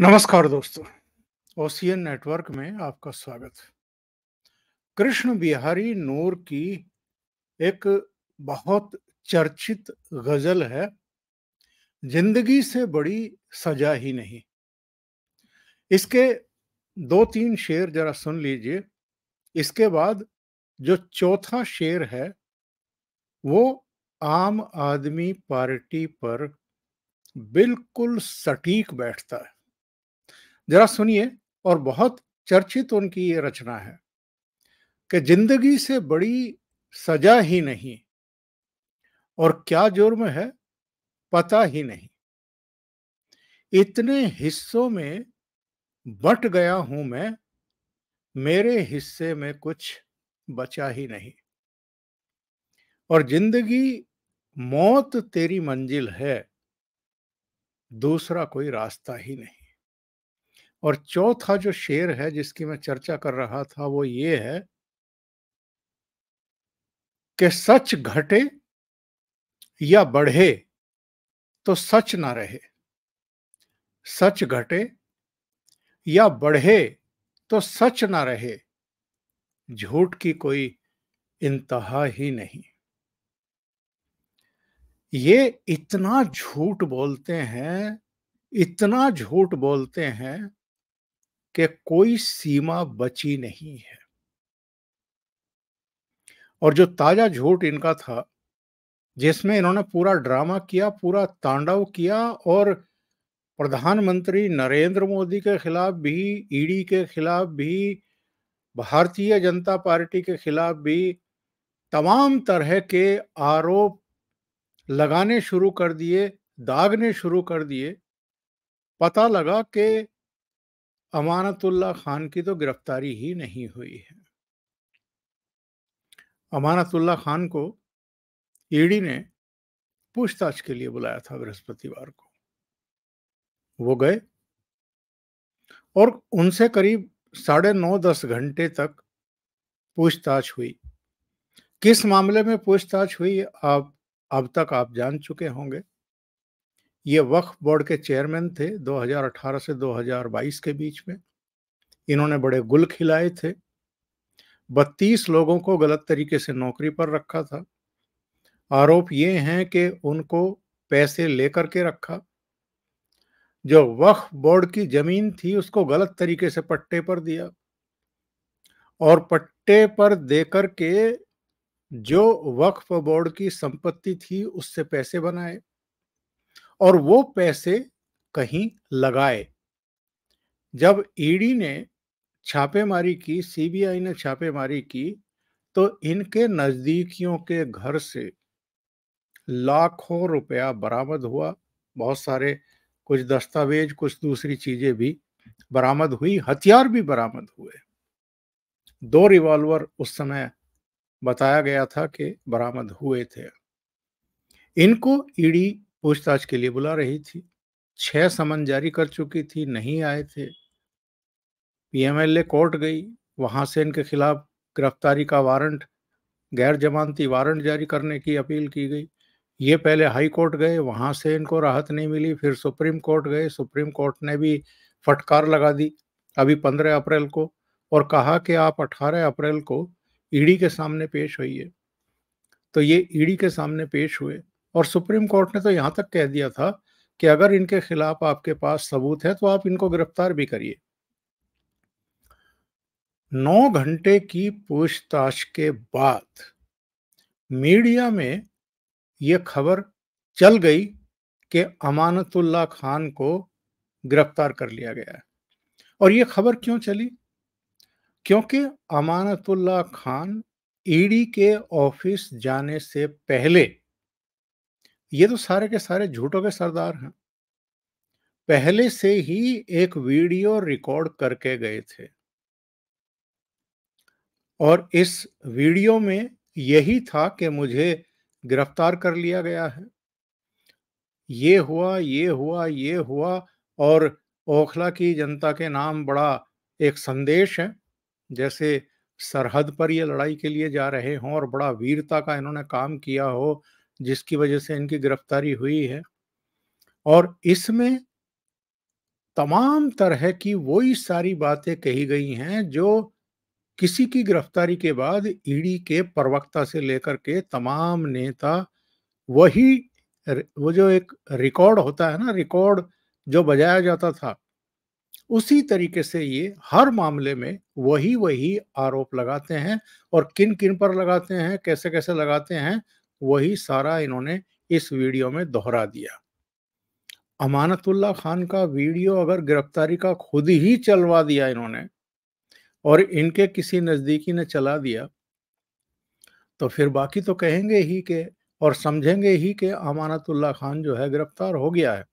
नमस्कार दोस्तों OCN network में आपका स्वागत कृष्ण बिहारी नूर की एक बहुत चर्चित गजल है जिंदगी से बड़ी सजा ही नहीं इसके दो तीन शेर जरा सुन लीजिए इसके बाद जो चौथा शेर है वो आम आदमी पार्टी पर बिल्कुल सटीक बैठता है जरा सुनिए और बहुत चर्चित उनकी ये रचना है कि जिंदगी से बड़ी सजा ही नहीं और क्या जुर्म है पता ही नहीं इतने हिस्सों में बट गया हूं मैं मेरे हिस्से में कुछ बचा ही नहीं और जिंदगी मौत तेरी मंजिल है दूसरा कोई रास्ता ही नहीं और चौथा जो शेर है जिसकी मैं चर्चा कर रहा था वो ये है कि सच घटे या बढ़े तो सच ना रहे सच घटे या बढ़े तो सच ना रहे झूठ की कोई इंतहा ही नहीं ये इतना झूठ बोलते हैं इतना झूठ बोलते हैं कि कोई सीमा बची नहीं है और जो ताजा झूठ इनका था जिसमें इन्होंने पूरा ड्रामा किया पूरा तांडव किया और प्रधानमंत्री नरेंद्र मोदी के खिलाफ भी ईडी के खिलाफ भी भारतीय जनता पार्टी के खिलाफ भी तमाम तरह के आरोप लगाने शुरू कर दिए दागने शुरू कर दिए पता लगा कि अमानतुल्ला खान की तो गिरफ्तारी ही नहीं हुई है अमानतुल्ला खान को ईडी ने पूछताछ के लिए बुलाया था बृहस्पतिवार को वो गए और उनसे करीब साढ़े नौ दस घंटे तक पूछताछ हुई किस मामले में पूछताछ हुई आप अब तक आप जान चुके होंगे ये वक्फ बोर्ड के चेयरमैन थे 2018 से 2022 के बीच में इन्होंने बड़े गुल खिलाए थे 32 लोगों को गलत तरीके से नौकरी पर रखा था आरोप ये हैं कि उनको पैसे लेकर के रखा जो वक्फ बोर्ड की जमीन थी उसको गलत तरीके से पट्टे पर दिया और पट्टे पर देकर के जो वक्फ बोर्ड की संपत्ति थी उससे पैसे बनाए और वो पैसे कहीं लगाए जब ईडी e ने छापेमारी की सीबीआई ने छापेमारी की तो इनके नज़दीकियों के घर से लाखों रुपया बरामद हुआ बहुत सारे कुछ दस्तावेज कुछ दूसरी चीजें भी बरामद हुई हथियार भी बरामद हुए दो रिवॉल्वर उस समय बताया गया था कि बरामद हुए थे इनको ईडी e पूछताछ के लिए बुला रही थी छह समन जारी कर चुकी थी नहीं आए थे पीएमएलए कोर्ट गई वहां से इनके खिलाफ गिरफ्तारी का वारंट गैर जमानती वारंट जारी करने की अपील की गई ये पहले हाई कोर्ट गए वहां से इनको राहत नहीं मिली फिर सुप्रीम कोर्ट गए सुप्रीम कोर्ट ने भी फटकार लगा दी अभी पंद्रह अप्रैल को और कहा कि आप अठारह अप्रैल को ईडी के सामने पेश होइए तो ये ईडी के सामने पेश हुए और सुप्रीम कोर्ट ने तो यहाँ तक कह दिया था कि अगर इनके खिलाफ आपके पास सबूत है तो आप इनको गिरफ्तार भी करिए नौ घंटे की पूछताछ के बाद मीडिया में ये खबर चल गई कि अमानतुल्ला खान को गिरफ्तार कर लिया गया है और ये खबर क्यों चली क्योंकि अमानतुल्ला खान ईडी के ऑफिस जाने से पहले ये तो सारे के सारे झूठों के सरदार हैं पहले से ही एक वीडियो रिकॉर्ड करके गए थे और इस वीडियो में यही था कि मुझे गिरफ्तार कर लिया गया है ये हुआ ये हुआ ये हुआ और ओखला की जनता के नाम बड़ा एक संदेश है जैसे सरहद पर ये लड़ाई के लिए जा रहे हों और बड़ा वीरता का इन्होंने काम किया हो जिसकी वजह से इनकी गिरफ्तारी हुई है और इसमें तमाम तरह की वही सारी बातें कही गई हैं जो किसी की गिरफ्तारी के बाद ईडी के प्रवक्ता से लेकर के तमाम नेता वही वो जो एक रिकॉर्ड होता है ना रिकॉर्ड जो बजाया जाता था उसी तरीके से ये हर मामले में वही वही आरोप लगाते हैं और किन किन पर लगाते हैं कैसे कैसे लगाते हैं वही सारा इन्होंने इस वीडियो में दोहरा दिया अमानतुल्ला खान का वीडियो अगर गिरफ्तारी का खुद ही चलवा दिया इन्होंने और इनके किसी नज़दीकी ने चला दिया तो फिर बाकी तो कहेंगे ही के और समझेंगे ही के अमानतुल्ला खान जो है गिरफ्तार हो गया है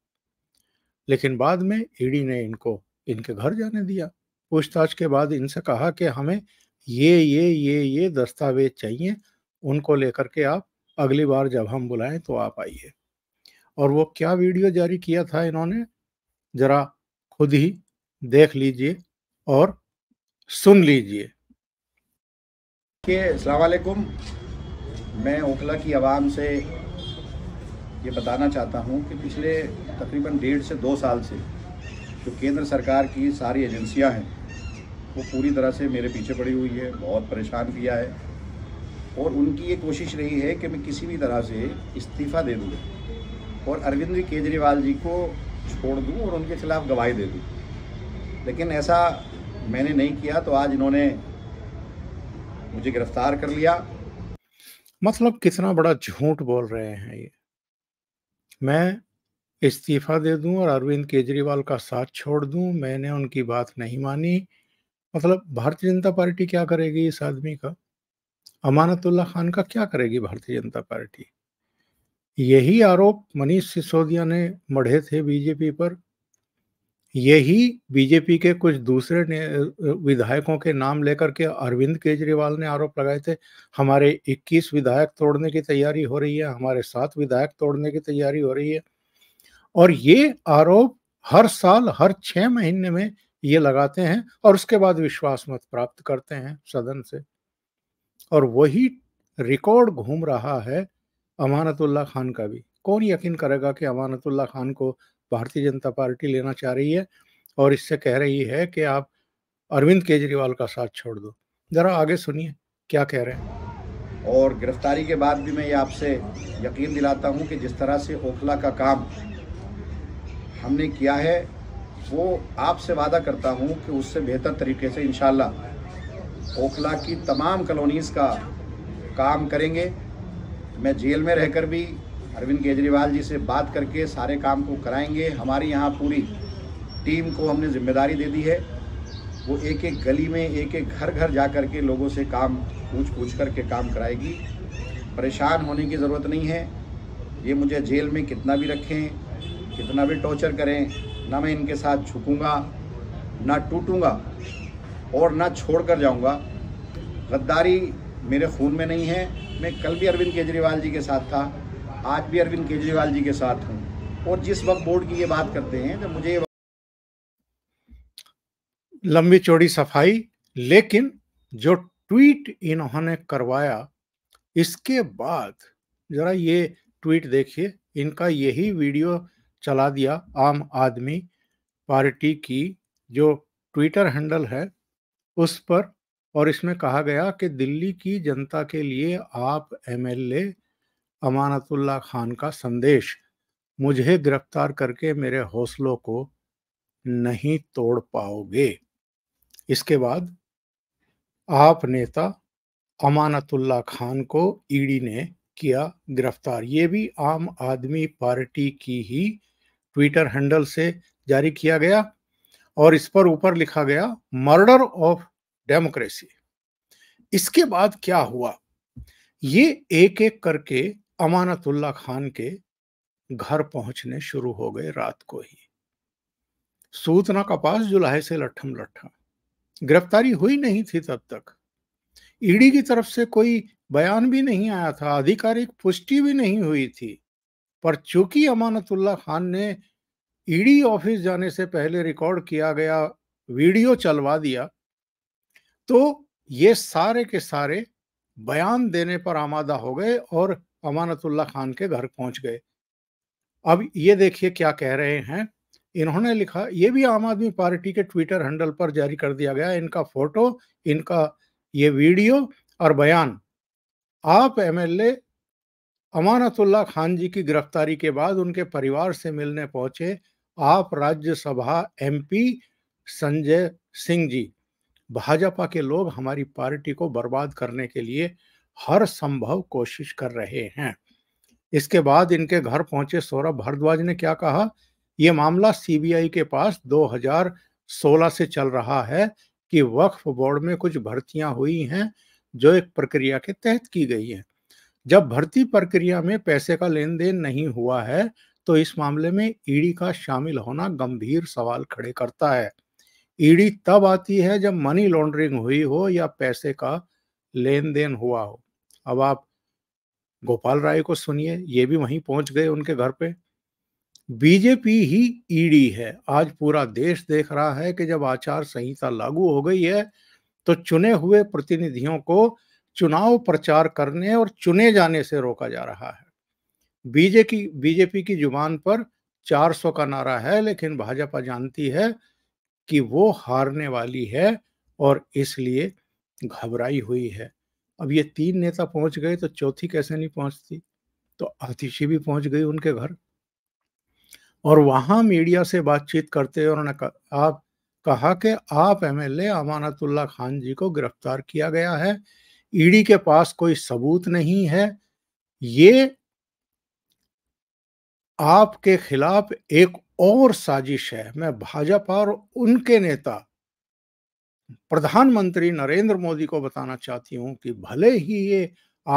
लेकिन बाद में ईडी ने इनको इनके घर जाने दिया पूछताछ के बाद इनसे कहा कि हमें ये ये ये ये दस्तावेज चाहिए उनको लेकर के आप अगली बार जब हम बुलाएं तो आप आइए और वो क्या वीडियो जारी किया था इन्होंने ज़रा खुद ही देख लीजिए और सुन लीजिए अलैक्म मैं ओखला की आवाम से ये बताना चाहता हूँ कि पिछले तकरीबन डेढ़ से दो साल से जो केंद्र सरकार की सारी एजेंसियाँ हैं वो पूरी तरह से मेरे पीछे पड़ी हुई है बहुत परेशान किया है और उनकी ये कोशिश रही है कि मैं किसी भी तरह से इस्तीफ़ा दे दूँ और अरविंद केजरीवाल जी को छोड़ दूँ और उनके खिलाफ गवाही दे दूँ लेकिन ऐसा मैंने नहीं किया तो आज इन्होंने मुझे गिरफ्तार कर लिया मतलब कितना बड़ा झूठ बोल रहे हैं ये मैं इस्तीफा दे दूं और अरविंद केजरीवाल का साथ छोड़ दूं मैंने उनकी बात नहीं मानी मतलब भारतीय जनता पार्टी क्या करेगी इस आदमी का अमानतुल्ला खान का क्या करेगी भारतीय जनता पार्टी यही आरोप मनीष सिसोदिया ने मढ़े थे बीजेपी पर यही बीजेपी के कुछ दूसरे विधायकों के नाम लेकर के अरविंद केजरीवाल ने आरोप लगाए थे हमारे 21 विधायक तोड़ने की तैयारी हो रही है हमारे सात विधायक तोड़ने की तैयारी हो रही है और ये आरोप हर साल हर छह महीने में ये लगाते हैं और उसके बाद विश्वास मत प्राप्त करते हैं सदन से और वही रिकॉर्ड घूम रहा है अमानतुल्ला खान का भी कौन यकीन करेगा कि अमानतुल्ला खान को भारतीय जनता पार्टी लेना चाह रही है और इससे कह रही है कि आप अरविंद केजरीवाल का साथ छोड़ दो ज़रा आगे सुनिए क्या कह रहे हैं और गिरफ्तारी के बाद भी मैं ये आपसे यकीन दिलाता हूँ कि जिस तरह से ओखला का काम हमने किया है वो आपसे वादा करता हूँ कि उससे बेहतर तरीके से इन ओखला की तमाम कॉलोनीज़ का काम करेंगे मैं जेल में रहकर भी अरविंद केजरीवाल जी से बात करके सारे काम को कराएंगे हमारी यहाँ पूरी टीम को हमने जिम्मेदारी दे दी है वो एक एक गली में एक एक घर घर जा कर के लोगों से काम पूछ पूछ कर के काम कराएगी परेशान होने की ज़रूरत नहीं है ये मुझे जेल में कितना भी रखें कितना भी टॉर्चर करें ना मैं इनके साथ झुकूँगा ना टूटूँगा और ना छोड़ कर जाऊँगा गद्दारी मेरे खून में नहीं है मैं कल भी अरविंद केजरीवाल जी के साथ था आज भी अरविंद केजरीवाल जी के साथ हूँ और जिस वक्त बोर्ड की ये बात करते हैं तो मुझे लंबी चौड़ी सफाई लेकिन जो ट्वीट इन्होंने करवाया इसके बाद जरा ये ट्वीट देखिए इनका यही वीडियो चला दिया आम आदमी पार्टी की जो ट्विटर हैंडल है उस पर और इसमें कहा गया कि दिल्ली की जनता के लिए आप एमएलए अमानतुल्ला खान का संदेश मुझे गिरफ्तार करके मेरे हौसलों को नहीं तोड़ पाओगे इसके बाद आप नेता अमानतुल्ला खान को ईडी ने किया गिरफ्तार ये भी आम आदमी पार्टी की ही ट्विटर हैंडल से जारी किया गया और इस पर ऊपर लिखा गया मर्डर ऑफ डेमोक्रेसी इसके बाद क्या हुआ ये एक एक करके अमानतुल्ला खान के घर पहुंचने शुरू हो गए रात को ही सूतना का पास जुलाहे से लट्ठम लट्ठम गिरफ्तारी हुई नहीं थी तब तक ईडी की तरफ से कोई बयान भी नहीं आया था आधिकारिक पुष्टि भी नहीं हुई थी पर चूंकि अमानतुल्ला खान ने ईडी ऑफिस जाने से पहले रिकॉर्ड किया गया वीडियो चलवा दिया तो ये सारे के सारे बयान देने पर आमादा हो गए और अमानतुल्ला खान के घर पहुंच गए अब ये देखिए क्या कह रहे हैं इन्होंने लिखा ये भी आम आदमी पार्टी के ट्विटर हैंडल पर जारी कर दिया गया इनका फोटो इनका ये वीडियो और बयान आप एमएलए अमानतुल्ला खान जी की गिरफ्तारी के बाद उनके परिवार से मिलने पहुंचे आप राज्यसभा एमपी संजय सिंह जी भाजपा के लोग हमारी पार्टी को बर्बाद करने के लिए हर संभव कोशिश कर रहे हैं इसके बाद इनके घर पहुंचे सौरभ भारद्वाज ने क्या कहा यह मामला सीबीआई के पास 2016 से चल रहा है कि वक्फ बोर्ड में कुछ भर्तियां हुई हैं जो एक प्रक्रिया के तहत की गई है जब भर्ती प्रक्रिया में पैसे का लेन देन नहीं हुआ है तो इस मामले में ईडी का शामिल होना गंभीर सवाल खड़े करता है ईडी तब आती है जब मनी लॉन्ड्रिंग हुई हो या पैसे का लेन देन हुआ हो अब आप गोपाल राय को सुनिए ये भी वहीं पहुंच गए उनके घर पे बीजेपी ही ईडी है आज पूरा देश देख रहा है कि जब आचार संहिता लागू हो गई है तो चुने हुए प्रतिनिधियों को चुनाव प्रचार करने और चुने जाने से रोका जा रहा है बीजेपी बीजेपी की जुबान पर 400 का नारा है लेकिन भाजपा जानती है कि वो हारने वाली है और इसलिए घबराई हुई है अब ये तीन नेता पहुंच गए तो चौथी कैसे नहीं पहुंचती तो आतिशी भी पहुंच गई उनके घर और वहां मीडिया से बातचीत करते हुए उन्होंने आप कहा कि आप एमएलए अमानतुल्ला खान जी को गिरफ्तार किया गया है ईडी के पास कोई सबूत नहीं है ये आपके खिलाफ एक और साजिश है मैं भाजपा और उनके नेता प्रधानमंत्री नरेंद्र मोदी को बताना चाहती हूं कि भले ही ये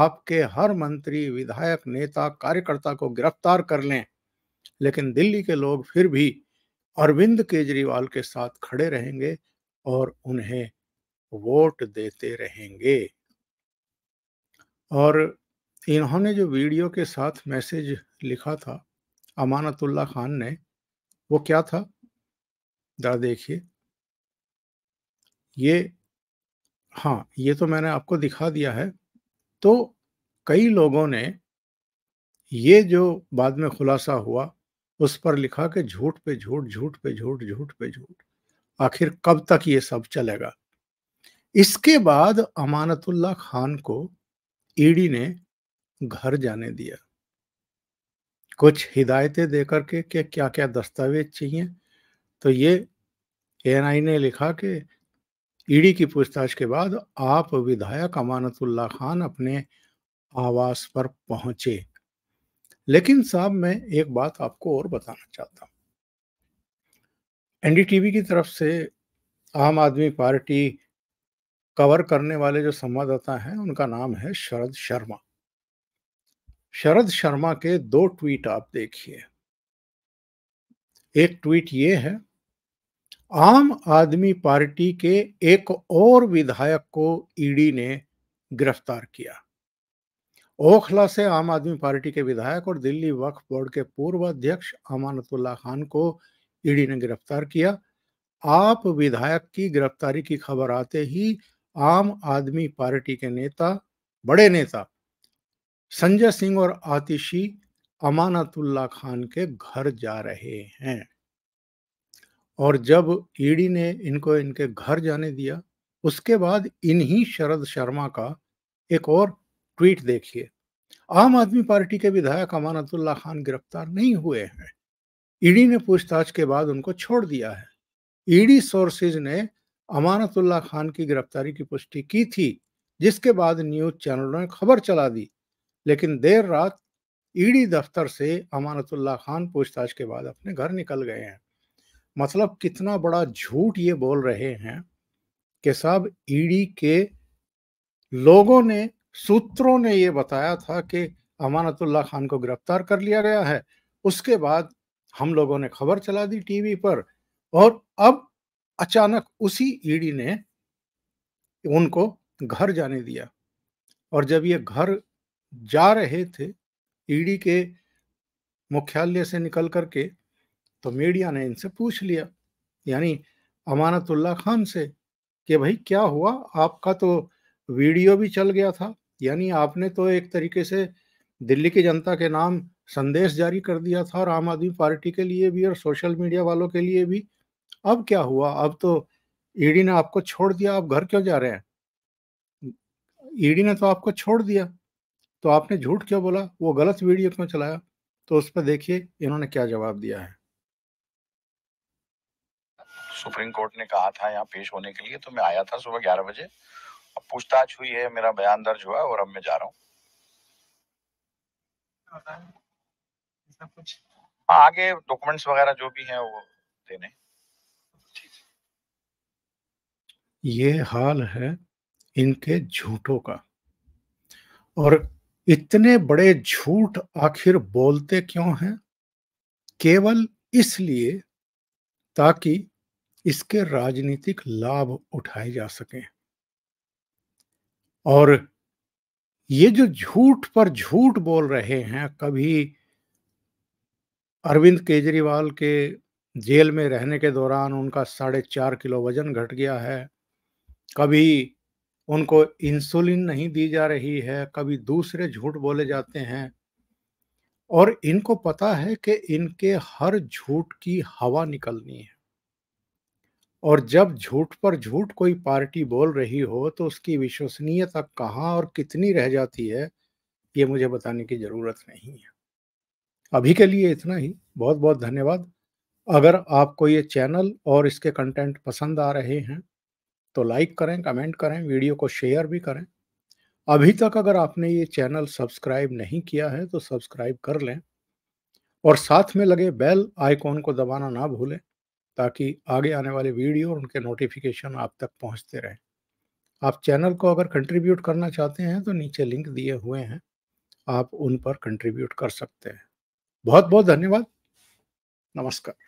आपके हर मंत्री विधायक नेता कार्यकर्ता को गिरफ्तार कर लें लेकिन दिल्ली के लोग फिर भी अरविंद केजरीवाल के साथ खड़े रहेंगे और उन्हें वोट देते रहेंगे और इन्होंने जो वीडियो के साथ मैसेज लिखा था अमानतुल्ला खान ने वो क्या था जरा देखिए ये हाँ ये तो मैंने आपको दिखा दिया है तो कई लोगों ने ये जो बाद में खुलासा हुआ उस पर लिखा कि झूठ पे झूठ झूठ पे झूठ झूठ पे झूठ आखिर कब तक ये सब चलेगा इसके बाद अमानतुल्ला खान को ईडी ने घर जाने दिया कुछ हिदायतें दे करके कि क्या क्या दस्तावेज चाहिए तो ये एन ने लिखा कि ईडी e की पूछताछ के बाद आप विधायक अमानतुल्ला खान अपने आवास पर पहुंचे लेकिन साहब मैं एक बात आपको और बताना चाहता हूँ एनडीटीवी की तरफ से आम आदमी पार्टी कवर करने वाले जो संवाददाता हैं उनका नाम है शरद शर्मा शरद शर्मा के दो ट्वीट आप देखिए एक ट्वीट ये है आम आदमी पार्टी के एक और विधायक को ईडी ने गिरफ्तार किया ओखला से आम आदमी पार्टी के विधायक और दिल्ली वक्फ बोर्ड के पूर्व अध्यक्ष अमानतुल्ला खान को ईडी ने गिरफ्तार किया आप विधायक की गिरफ्तारी की खबर आते ही आम आदमी पार्टी के नेता बड़े नेता संजय सिंह और आतिशी अमानतुल्ला खान के घर जा रहे हैं और जब ईडी ने इनको इनके घर जाने दिया उसके बाद इन्हीं शरद शर्मा का एक और ट्वीट देखिए आम आदमी पार्टी के विधायक अमानतुल्ला खान गिरफ्तार नहीं हुए हैं ईडी ने पूछताछ के बाद उनको छोड़ दिया है ईडी सोर्सेज ने अमानतुल्ला खान की गिरफ्तारी की पुष्टि की थी जिसके बाद न्यूज चैनलों ने खबर चला दी लेकिन देर रात ईडी दफ्तर से अमानतुल्ला खान पूछताछ के बाद अपने घर निकल गए हैं मतलब कितना बड़ा झूठ ये बोल रहे हैं कि साहब ईडी के लोगों ने सूत्रों ने ये बताया था कि अमानतुल्ला खान को गिरफ्तार कर लिया गया है उसके बाद हम लोगों ने खबर चला दी टीवी पर और अब अचानक उसी ईडी ने उनको घर जाने दिया और जब ये घर जा रहे थे ईडी के मुख्यालय से निकल करके तो मीडिया ने इनसे पूछ लिया यानी अमानतुल्ला खान से कि भाई क्या हुआ आपका तो वीडियो भी चल गया था यानी आपने तो एक तरीके से दिल्ली की जनता के नाम संदेश जारी कर दिया था और आम आदमी पार्टी के लिए भी और सोशल मीडिया वालों के लिए भी अब क्या हुआ अब तो ईडी ने आपको छोड़ दिया आप घर क्यों जा रहे हैं ईडी ने तो आपको छोड़ दिया तो आपने झूठ क्यों बोला वो गलत वीडियो क्यों चलाया तो उस पर देखिए इन्होंने क्या जवाब दिया है सुप्रीम कोर्ट ने कहा था यहाँ पेश होने के लिए तो मैं आया था सुबह ग्यारह बजे अब पूछताछ हुई है मेरा बयान दर्ज हुआ और अब मैं जा रहा हूँ हाँ, आगे डॉक्यूमेंट्स वगैरह जो भी हैं वो देने ये हाल है इनके झूठों का और इतने बड़े झूठ आखिर बोलते क्यों हैं केवल इसलिए ताकि इसके राजनीतिक लाभ उठाए जा सकें और ये जो झूठ पर झूठ बोल रहे हैं कभी अरविंद केजरीवाल के जेल में रहने के दौरान उनका साढ़े चार किलो वजन घट गया है कभी उनको इंसुलिन नहीं दी जा रही है कभी दूसरे झूठ बोले जाते हैं और इनको पता है कि इनके हर झूठ की हवा निकलनी है और जब झूठ पर झूठ कोई पार्टी बोल रही हो तो उसकी विश्वसनीयता कहाँ और कितनी रह जाती है ये मुझे बताने की ज़रूरत नहीं है अभी के लिए इतना ही बहुत बहुत धन्यवाद अगर आपको ये चैनल और इसके कंटेंट पसंद आ रहे हैं तो लाइक करें कमेंट करें वीडियो को शेयर भी करें अभी तक अगर आपने ये चैनल सब्सक्राइब नहीं किया है तो सब्सक्राइब कर लें और साथ में लगे बेल आइकॉन को दबाना ना भूलें ताकि आगे आने वाले वीडियो और उनके नोटिफिकेशन आप तक पहुंचते रहें आप चैनल को अगर कंट्रीब्यूट करना चाहते हैं तो नीचे लिंक दिए हुए हैं आप उन पर कंट्रीब्यूट कर सकते हैं बहुत बहुत धन्यवाद नमस्कार